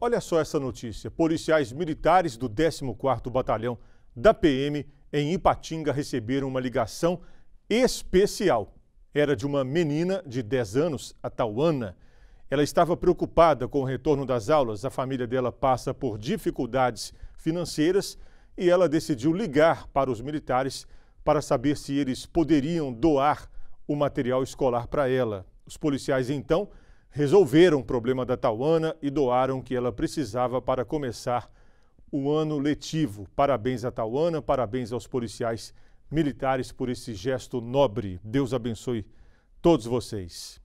Olha só essa notícia. Policiais militares do 14º Batalhão da PM em Ipatinga receberam uma ligação especial. Era de uma menina de 10 anos, a Tauana. Ela estava preocupada com o retorno das aulas. A família dela passa por dificuldades financeiras e ela decidiu ligar para os militares para saber se eles poderiam doar o material escolar para ela. Os policiais então resolveram o problema da Tauana e doaram o que ela precisava para começar o ano letivo. Parabéns à Tauana, parabéns aos policiais militares por esse gesto nobre. Deus abençoe todos vocês.